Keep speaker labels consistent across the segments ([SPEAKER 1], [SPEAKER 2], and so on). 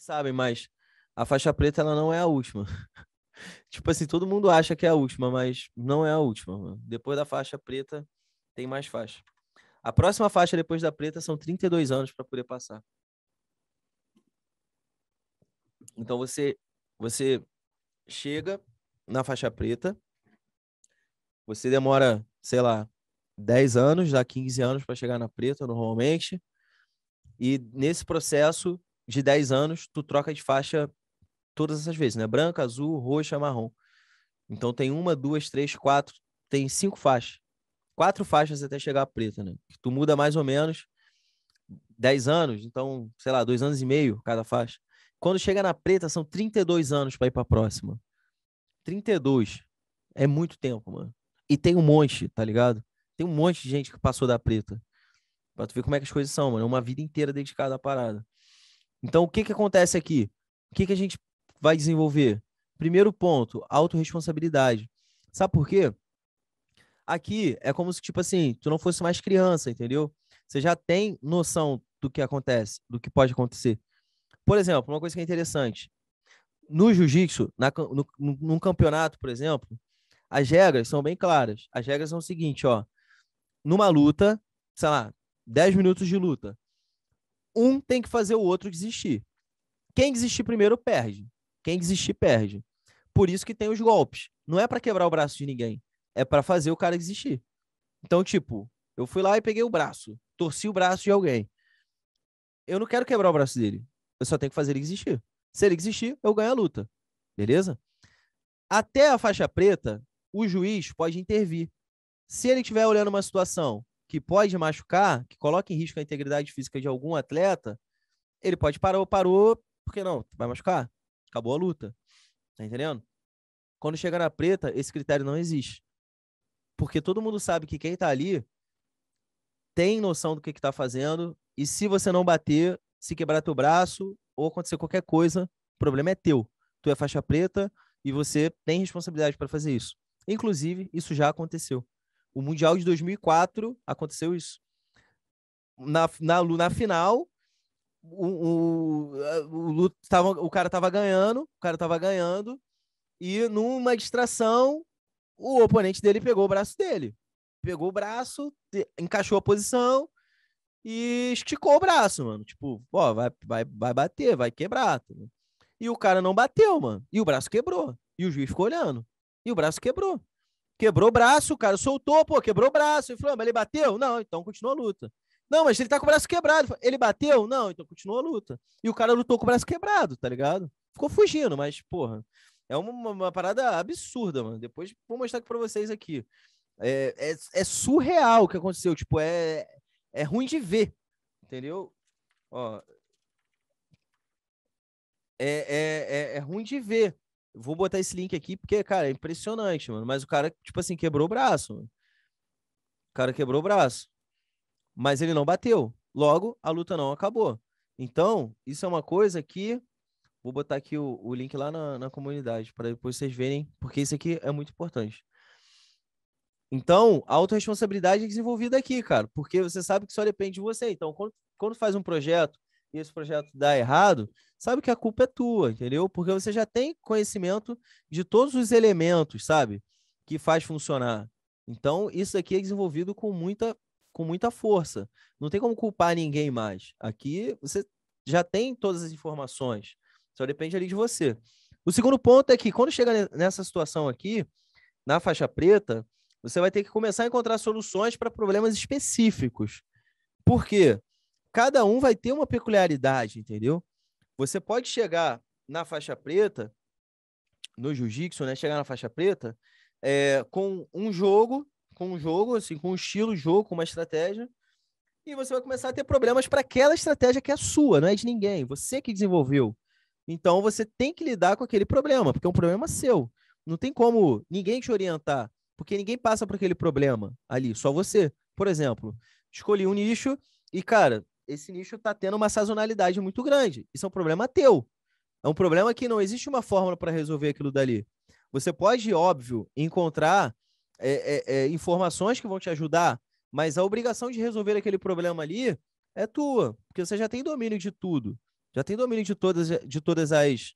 [SPEAKER 1] sabem, mas a faixa preta ela não é a última. tipo assim, todo mundo acha que é a última, mas não é a última. Mano. Depois da faixa preta, tem mais faixa. A próxima faixa depois da preta são 32 anos para poder passar. Então você você chega na faixa preta, você demora, sei lá, 10 anos, dá 15 anos para chegar na preta normalmente. E nesse processo de 10 anos, tu troca de faixa todas essas vezes, né? Branca, azul, roxa, marrom. Então tem uma, duas, três, quatro, tem cinco faixas. Quatro faixas até chegar a preta, né? Que tu muda mais ou menos 10 anos, então, sei lá, dois anos e meio cada faixa. Quando chega na preta, são 32 anos para ir para próxima. 32. É muito tempo, mano. E tem um monte, tá ligado? Tem um monte de gente que passou da preta. Pra tu ver como é que as coisas são, mano. É uma vida inteira dedicada à parada. Então, o que, que acontece aqui? O que, que a gente vai desenvolver? Primeiro ponto, autorresponsabilidade. Sabe por quê? Aqui é como se, tipo assim, tu não fosse mais criança, entendeu? Você já tem noção do que acontece, do que pode acontecer. Por exemplo, uma coisa que é interessante. No jiu-jitsu, no, num campeonato, por exemplo, as regras são bem claras. As regras são o seguinte, ó. Numa luta, sei lá, 10 minutos de luta um tem que fazer o outro desistir. Quem desistir primeiro perde. Quem desistir perde. Por isso que tem os golpes. Não é para quebrar o braço de ninguém, é para fazer o cara desistir. Então, tipo, eu fui lá e peguei o braço, torci o braço de alguém. Eu não quero quebrar o braço dele. Eu só tenho que fazer ele desistir. Se ele desistir, eu ganho a luta. Beleza? Até a faixa preta, o juiz pode intervir. Se ele estiver olhando uma situação que pode machucar, que coloca em risco a integridade física de algum atleta, ele pode parar, ou parou, porque não? Vai machucar? Acabou a luta. Tá entendendo? Quando chega na preta, esse critério não existe. Porque todo mundo sabe que quem tá ali tem noção do que, que tá fazendo, e se você não bater, se quebrar teu braço ou acontecer qualquer coisa, o problema é teu. Tu é faixa preta e você tem responsabilidade para fazer isso. Inclusive, isso já aconteceu. O Mundial de 2004 aconteceu isso. Na, na, na final, o, o, o, tava, o cara tava ganhando, o cara tava ganhando, e numa distração, o oponente dele pegou o braço dele. Pegou o braço, te, encaixou a posição e esticou o braço, mano. Tipo, ó, vai, vai, vai bater, vai quebrar. Tá, né? E o cara não bateu, mano. E o braço quebrou. E o juiz ficou olhando. E o braço quebrou. Quebrou o braço, o cara soltou, pô, quebrou o braço. Ele falou, ah, mas ele bateu? Não, então continua a luta. Não, mas ele tá com o braço quebrado. Ele bateu? Não, então continua a luta. E o cara lutou com o braço quebrado, tá ligado? Ficou fugindo, mas, porra, é uma, uma parada absurda, mano. Depois vou mostrar pra vocês aqui. É, é, é, surreal o que aconteceu. Tipo, é, é ruim de ver, entendeu? Ó, é, é, é, é ruim de ver. Vou botar esse link aqui porque, cara, é impressionante, mano. Mas o cara, tipo assim, quebrou o braço. Mano. O cara quebrou o braço. Mas ele não bateu. Logo, a luta não acabou. Então, isso é uma coisa que. Vou botar aqui o, o link lá na, na comunidade para depois vocês verem, porque isso aqui é muito importante. Então, a autorresponsabilidade é desenvolvida aqui, cara, porque você sabe que só depende de você. Então, quando, quando faz um projeto e esse projeto dá errado, sabe que a culpa é tua, entendeu? Porque você já tem conhecimento de todos os elementos, sabe? Que faz funcionar. Então, isso aqui é desenvolvido com muita, com muita força. Não tem como culpar ninguém mais. Aqui você já tem todas as informações. Só depende ali de você. O segundo ponto é que quando chega nessa situação aqui, na faixa preta, você vai ter que começar a encontrar soluções para problemas específicos. Por quê? cada um vai ter uma peculiaridade, entendeu? Você pode chegar na faixa preta, no jiu-jitsu, né? Chegar na faixa preta é, com um jogo, com um jogo, assim, com um estilo jogo, com uma estratégia, e você vai começar a ter problemas para aquela estratégia que é sua, não é de ninguém, você que desenvolveu. Então você tem que lidar com aquele problema, porque é um problema seu. Não tem como ninguém te orientar, porque ninguém passa por aquele problema ali, só você. Por exemplo, escolhi um nicho e, cara, esse nicho está tendo uma sazonalidade muito grande. Isso é um problema teu. É um problema que não existe uma fórmula para resolver aquilo dali. Você pode, óbvio, encontrar é, é, é, informações que vão te ajudar, mas a obrigação de resolver aquele problema ali é tua, porque você já tem domínio de tudo, já tem domínio de todas, de todas as,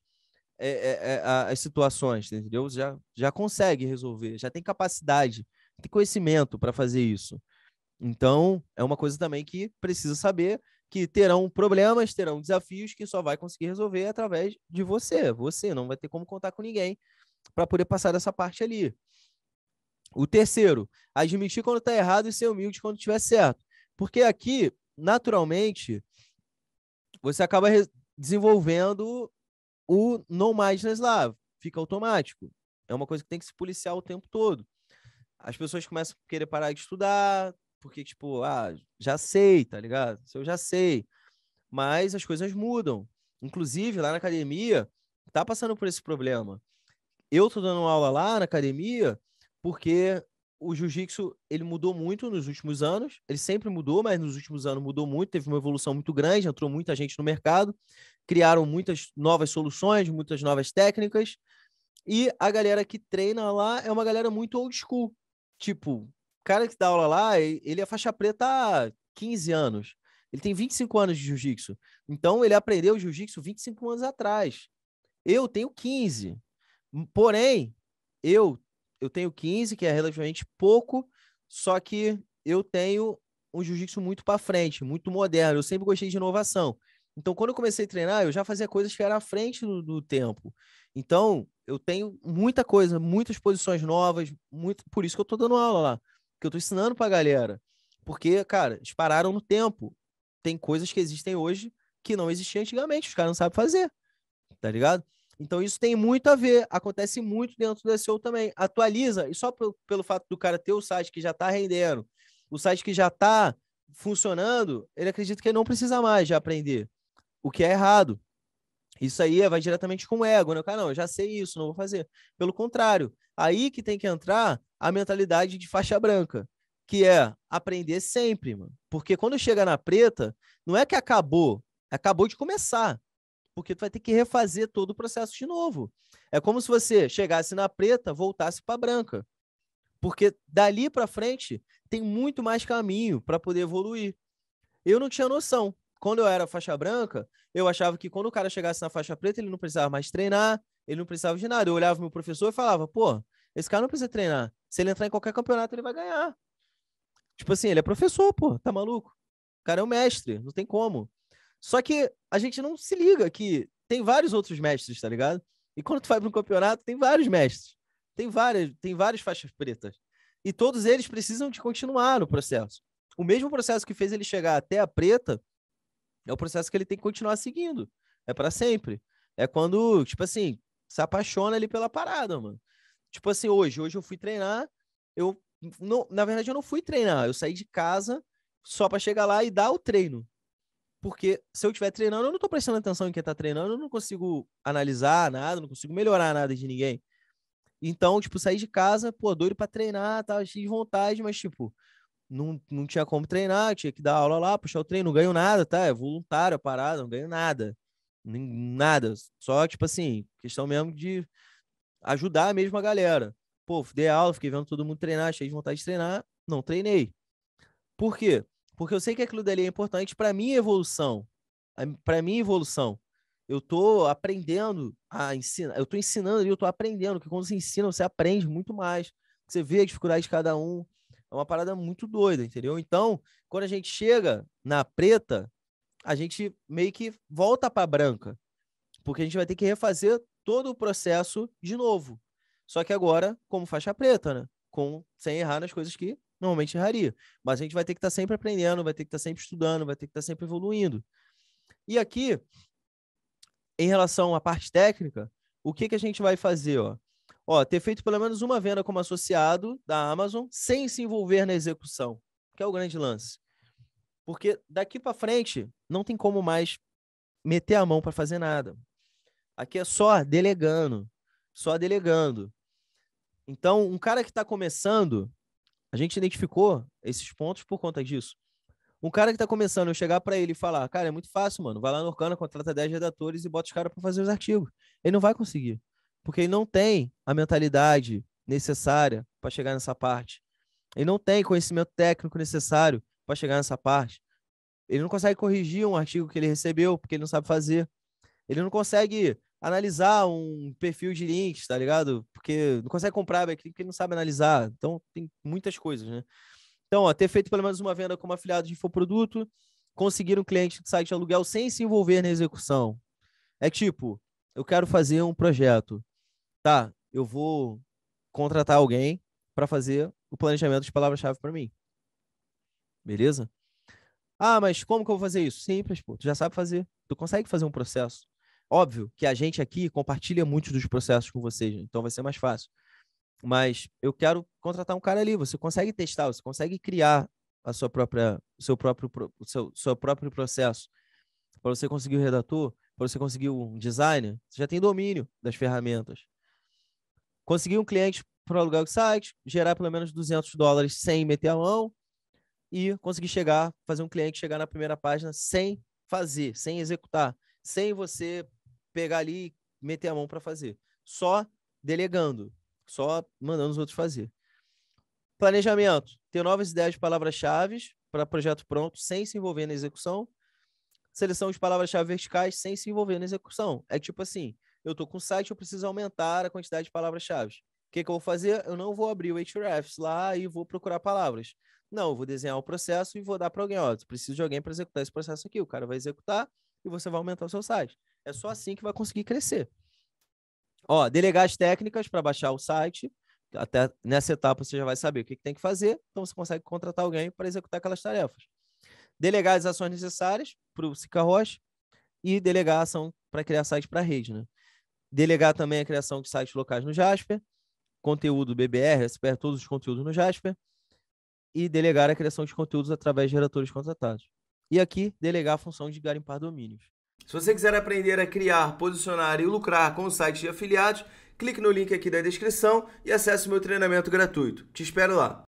[SPEAKER 1] é, é, é, as situações, entendeu? Já, já consegue resolver, já tem capacidade, tem conhecimento para fazer isso. Então, é uma coisa também que precisa saber que terão problemas, terão desafios que só vai conseguir resolver através de você. Você não vai ter como contar com ninguém para poder passar dessa parte ali. O terceiro, admitir quando está errado e ser humilde quando estiver certo. Porque aqui, naturalmente, você acaba desenvolvendo o não mindness lá, fica automático. É uma coisa que tem que se policiar o tempo todo. As pessoas começam a querer parar de estudar, porque, tipo, ah, já sei, tá ligado? Eu já sei. Mas as coisas mudam. Inclusive, lá na academia, tá passando por esse problema. Eu tô dando aula lá na academia porque o jiu-jitsu, ele mudou muito nos últimos anos. Ele sempre mudou, mas nos últimos anos mudou muito. Teve uma evolução muito grande, entrou muita gente no mercado. Criaram muitas novas soluções, muitas novas técnicas. E a galera que treina lá é uma galera muito old school. Tipo, cara que dá aula lá, ele é faixa preta há 15 anos. Ele tem 25 anos de jiu-jitsu. Então, ele aprendeu jiu-jitsu 25 anos atrás. Eu tenho 15. Porém, eu, eu tenho 15, que é relativamente pouco, só que eu tenho um jiu-jitsu muito para frente, muito moderno. Eu sempre gostei de inovação. Então, quando eu comecei a treinar, eu já fazia coisas que eram à frente do, do tempo. Então, eu tenho muita coisa, muitas posições novas, muito, por isso que eu estou dando aula lá que eu tô ensinando pra galera. Porque, cara, eles pararam no tempo. Tem coisas que existem hoje que não existiam antigamente, os caras não sabem fazer. Tá ligado? Então isso tem muito a ver, acontece muito dentro do SEO também. Atualiza, e só pelo, pelo fato do cara ter o site que já tá rendendo, o site que já tá funcionando, ele acredita que ele não precisa mais de aprender, o que é errado. Isso aí vai diretamente com o ego, né? Cara, não, eu já sei isso, não vou fazer. Pelo contrário, aí que tem que entrar a mentalidade de faixa branca, que é aprender sempre, mano. Porque quando chega na preta, não é que acabou, é acabou de começar. Porque tu vai ter que refazer todo o processo de novo. É como se você chegasse na preta, voltasse para branca. Porque dali para frente tem muito mais caminho para poder evoluir. Eu não tinha noção. Quando eu era faixa branca, eu achava que quando o cara chegasse na faixa preta, ele não precisava mais treinar, ele não precisava de nada. Eu olhava meu professor e falava: pô, esse cara não precisa treinar. Se ele entrar em qualquer campeonato, ele vai ganhar. Tipo assim, ele é professor, pô, tá maluco? O cara é um mestre, não tem como. Só que a gente não se liga que tem vários outros mestres, tá ligado? E quando tu vai para um campeonato, tem vários mestres. Tem várias, tem várias faixas pretas. E todos eles precisam de continuar no processo. O mesmo processo que fez ele chegar até a preta é o processo que ele tem que continuar seguindo. É para sempre. É quando, tipo assim, se apaixona ali pela parada, mano. Tipo assim, hoje, hoje eu fui treinar, eu não, na verdade eu não fui treinar, eu saí de casa só para chegar lá e dar o treino. Porque se eu estiver treinando, eu não estou prestando atenção em quem está treinando, eu não consigo analisar nada, não consigo melhorar nada de ninguém. Então, tipo, saí de casa, pô, doido para treinar, tava cheio de vontade, mas tipo, não, não tinha como treinar, tinha que dar aula lá, puxar o treino, não ganho nada, tá? É voluntário a parada, não ganho nada. Nada, só tipo assim, questão mesmo de ajudar a mesma galera. Pô, dei aula, fiquei vendo todo mundo treinar, cheio de vontade de treinar, não treinei. Por quê? Porque eu sei que aquilo dali é importante para minha evolução. Para minha evolução. Eu tô aprendendo a ensinar, eu tô ensinando ali, eu tô aprendendo, que quando você ensina, você aprende muito mais. Você vê a dificuldade de cada um. É uma parada muito doida, entendeu? Então, quando a gente chega na preta, a gente meio que volta para branca, porque a gente vai ter que refazer todo o processo de novo. Só que agora, como faixa preta, né? Com, sem errar nas coisas que normalmente erraria. Mas a gente vai ter que estar tá sempre aprendendo, vai ter que estar tá sempre estudando, vai ter que estar tá sempre evoluindo. E aqui, em relação à parte técnica, o que, que a gente vai fazer? Ó? ó, ter feito pelo menos uma venda como associado da Amazon sem se envolver na execução, que é o grande lance. Porque daqui para frente não tem como mais meter a mão para fazer nada. Aqui é só delegando, só delegando. Então, um cara que está começando, a gente identificou esses pontos por conta disso. Um cara que está começando, eu chegar para ele e falar, cara, é muito fácil, mano. Vai lá no Orkana, contrata 10 redatores e bota os caras para fazer os artigos. Ele não vai conseguir, porque ele não tem a mentalidade necessária para chegar nessa parte. Ele não tem conhecimento técnico necessário para chegar nessa parte. Ele não consegue corrigir um artigo que ele recebeu porque ele não sabe fazer. Ele não consegue analisar um perfil de links, tá ligado? Porque não consegue comprar backlink porque ele não sabe analisar. Então, tem muitas coisas, né? Então, ó, ter feito pelo menos uma venda como afiliado de infoproduto, conseguir um cliente de site de aluguel sem se envolver na execução. É tipo, eu quero fazer um projeto. Tá, eu vou contratar alguém para fazer o planejamento de palavra-chave para mim. Beleza? Ah, mas como que eu vou fazer isso? Simples, pô. Tu já sabe fazer. Tu consegue fazer um processo. Óbvio que a gente aqui compartilha muitos dos processos com vocês, né, então vai ser mais fácil. Mas eu quero contratar um cara ali, você consegue testar, você consegue criar a sua própria, o seu próprio, o seu, seu próprio processo. Para você conseguir o redator, para você conseguir um designer, você já tem domínio das ferramentas. Conseguir um cliente para alugar o site, gerar pelo menos 200 dólares sem meter a mão e conseguir chegar, fazer um cliente chegar na primeira página sem fazer, sem executar sem você pegar ali e meter a mão para fazer. Só delegando, só mandando os outros fazer. Planejamento: ter novas ideias de palavras-chave para projeto pronto sem se envolver na execução. Seleção de palavras-chave verticais sem se envolver na execução. É tipo assim: eu estou com um site, eu preciso aumentar a quantidade de palavras-chave. O que, que, eu vou fazer? Eu não vou abrir o hrefs lá e vou procurar palavras. Não, eu vou desenhar o processo e vou dar para alguém. Ó, preciso de alguém para executar esse processo aqui. O cara vai executar, e você vai aumentar o seu site. É só assim que vai conseguir crescer. Ó, delegar as técnicas para baixar o site. Até nessa etapa você já vai saber o que, que tem que fazer, então você consegue contratar alguém para executar aquelas tarefas. Delegar as ações necessárias para o Cicarroche e delegar a ação para criar site para a rede. Né? Delegar também a criação de sites locais no Jasper, conteúdo BBR, SPR, todos os conteúdos no Jasper, e delegar a criação de conteúdos através de geradores contratados e aqui delegar a função de garimpar domínios. Se você quiser aprender a criar, posicionar e lucrar com o site de afiliados, clique no link aqui da descrição e acesse o meu treinamento gratuito. Te espero lá.